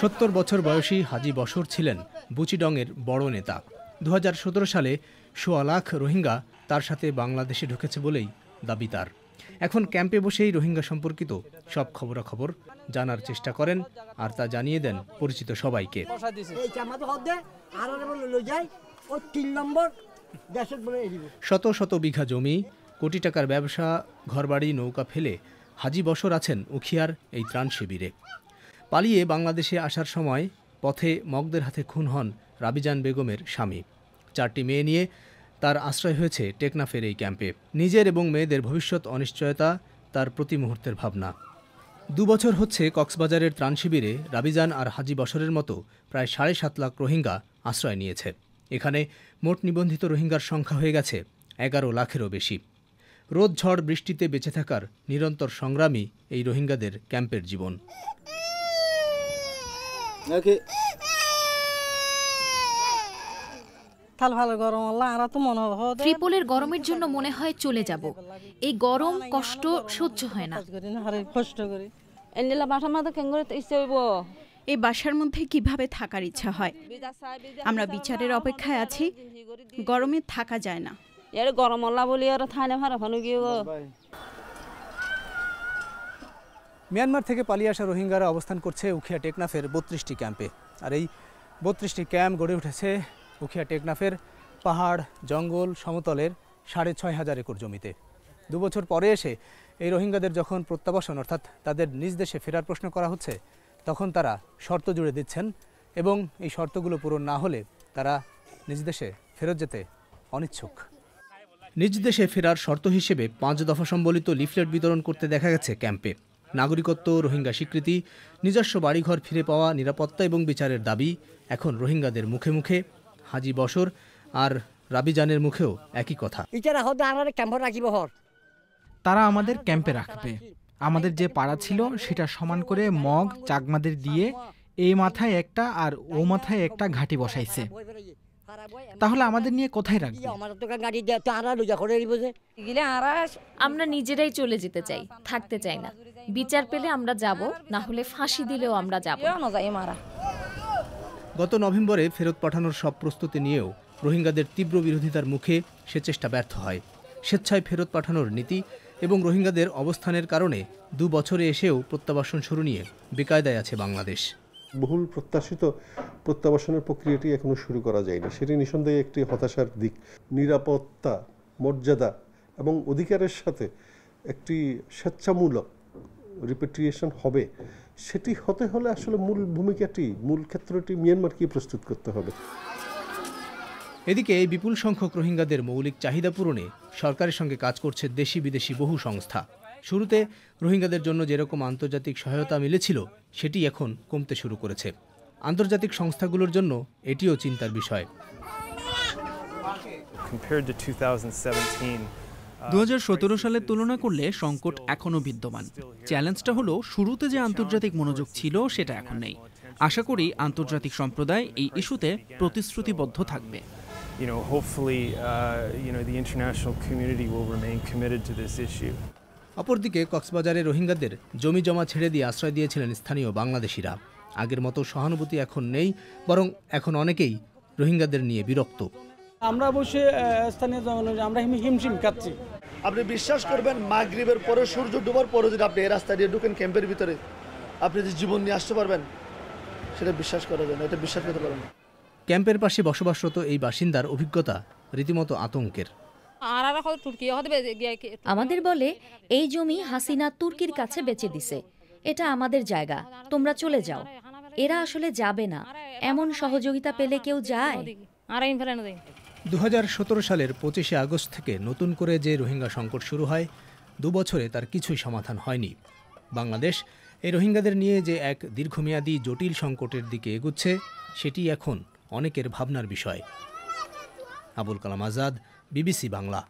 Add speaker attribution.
Speaker 1: সত্তর বছর বয়সী হাজি বসর ছিলেন বুচিডংয়ের বড় নেতা দু সালে সোয়া লাখ রোহিঙ্গা তার সাথে বাংলাদেশে ঢুকেছে বলেই দাবি তার এখন ক্যাম্পে বসেই রোহিঙ্গা সম্পর্কিত সব খবরাখবর জানার চেষ্টা করেন আর তা জানিয়ে দেন পরিচিত সবাইকে শত শত বিঘা জমি কোটি টাকার ব্যবসা ঘরবাড়ি নৌকা ফেলে হাজি বসর আছেন উখিয়ার এই ত্রাণ শিবিরে পালিয়ে বাংলাদেশে আসার সময় পথে মগদের হাতে খুন হন রাবিজান বেগমের স্বামী চারটি মেয়ে নিয়ে তার আশ্রয় হয়েছে টেকনাফের এই ক্যাম্পে নিজের এবং মেয়েদের ভবিষ্যৎ অনিশ্চয়তা তার প্রতি মুহূর্তের ভাবনা দুবছর হচ্ছে কক্সবাজারের ত্রাণ শিবিরে রাবিজান আর হাজি বসরের মতো প্রায় সাড়ে সাত লাখ রোহিঙ্গা আশ্রয় নিয়েছে এখানে মোট নিবন্ধিত রোহিঙ্গার সংখ্যা হয়ে গেছে এগারো লাখেরও বেশি রোদ ঝড় বৃষ্টিতে বেঁচে থাকার নিরন্তর সংগ্রামী এই রোহিঙ্গাদের ক্যাম্পের জীবন নাকি গরমের জন্য মনে হয় চলে যাব এই গরম কষ্ট সহ্য হয় না এই বাসার মধ্যে কিভাবে থাকার ইচ্ছা হয় আমরা বিচারের অপেক্ষায় আছি গরমে থাকা যায় না গরম বলি মিয়ানমার থেকে পালিয়ে আসা রোহিঙ্গারা অবস্থান করছে উখিয়া টেকনাফের বত্রিশটি ক্যাম্পে আর এই বত্রিশটি ক্যাম্প গড়ে উঠেছে উখিয়া টেকনাফের পাহাড় জঙ্গল সমতলের সাড়ে ছয় হাজার একর জমিতে দুবছর পরে এসে এই রোহিঙ্গাদের যখন প্রত্যাবাসন অর্থাৎ তাদের নিজ দেশে ফেরার প্রশ্ন করা হচ্ছে তখন তারা শর্ত জুড়ে দিচ্ছেন এবং এই শর্তগুলো পূরণ না হলে তারা নিজ দেশে ফেরত যেতে অনিচ্ছুক নিজ দেশে ফেরার শর্ত হিসেবে পাঁচ দফা সম্বলিত লিফলেট বিতরণ করতে দেখা গেছে ক্যাম্পে নাগরিকত্ব রোহিঙ্গা স্বীকৃতি নিজস্ব বাড়িঘর ফিরে পাওয়া নিরাপত্তা এবং বিচারের দাবি এখন রোহিঙ্গাদের মুখে মুখে হাজি বসর আর রাবিজানের মুখেও একই কথা তারা আমাদের ক্যাম্পে রাখবে আমাদের যে পাড়া ছিল সেটা সমান করে মগ চাকমাদের দিয়ে এই মাথায় একটা আর ও মাথায় একটা ঘাঁটি বসাইছে তাহলে আমাদের নিয়ে কোথায় রাখবে আমরা নিজেরাই চলে যেতে চাই থাকতে চাই না বিচার পেলে আমরা যাব না হলে ফাঁসি দিলেও আমরা যাব গত নভেম্বরে ফেরত পাঠানোর সব প্রস্তুতি নিয়েও রোহিঙ্গাদের তীব্র বিরোধিতার মুখে সে চেষ্টা ব্যর্থ হয় স্বেচ্ছায় ফেরত পাঠানোর নীতি এবং রোহিঙ্গাদের অবস্থানের কারণে দু বছরে এসেও প্রত্যাবাসন শুরু নিয়ে বেকায়দায় আছে বাংলাদেশ বহুল প্রত্যাশিত প্রত্যাবাসনের প্রক্রিয়াটি এখনো শুরু করা যায়নি সেটি নিঃসন্দেহে একটি হতাশার দিক নিরাপত্তা মর্যাদা এবং অধিকারের সাথে একটি স্বেচ্ছামূলক রিপেট্রিয়েশন হবে সেটি হতে হলে আসলে মূল ভূমিকাটি মূল ক্ষেত্রটি মিয়ানমারকে প্রস্তুত করতে হবে এদিকে এই বিপুল সংখ্যক রোহিঙ্গাদের মৌলিক চাহিদা পূরণে সরকারের সঙ্গে কাজ করছে দেশি বিদেশি বহু সংস্থা শুরুতে রোহিঙ্গাদের জন্য যেরকম আন্তর্জাতিক সহায়তা মিলেছিল সেটি এখন কমতে শুরু করেছে আন্তর্জাতিক সংস্থাগুলোর জন্য এটিও চিন্তার বিষয় Compared to 2017, দু সালের তুলনা করলে সংকট এখনও বিদ্যমান চ্যালেঞ্জটা হলো শুরুতে যে আন্তর্জাতিক মনোযোগ ছিল সেটা এখন নেই আশা করি আন্তর্জাতিক সম্প্রদায় এই ইস্যুতে প্রতিশ্রুতিবদ্ধ থাকবে uh, অপরদিকে কক্সবাজারে রোহিঙ্গাদের জমি জমা ছেড়ে দিয়ে আশ্রয় দিয়েছিলেন স্থানীয় বাংলাদেশিরা আগের মতো সহানুভূতি এখন নেই বরং এখন অনেকেই রোহিঙ্গাদের নিয়ে বিরক্ত আমরা অবশ্যই স্থানীয় জনগণ আমরা হিমশিম খাচ্ছি আপনি বিশ্বাস করবেন মাগরীবের পরে সূর্য ডুবার পরে যদি আপনি এই রাস্তা দিয়ে ঢুকেন ক্যাম্পের ভিতরে আপনি যে জীবন নিয়ে আসতে পারবেন সেটা বিশ্বাস করা যায় না এটা বিশ্বাস করতে পারবেন ক্যাম্পের পাশে বসবাসরত এই বাসিন্দার অভিজ্ঞতা রীতিমতো আতঙ্কের আমাদের বলে এই জমি হাসিনা তুর্কির কাছে বেচে দিছে এটা আমাদের জায়গা তোমরা চলে যাও এরা আসলে যাবে না এমন সহযোগিতা পেলে কেউ যায় দু সালের পঁচিশে আগস্ট থেকে নতুন করে যে রোহিঙ্গা সংকট শুরু হয় দুবছরে তার কিছুই সমাধান হয়নি বাংলাদেশ এই রোহিঙ্গাদের নিয়ে যে এক দীর্ঘমেয়াদী জটিল সংকটের দিকে এগুচ্ছে সেটি এখন অনেকের ভাবনার বিষয় আবুল কালাম আজাদ বিবিসি বাংলা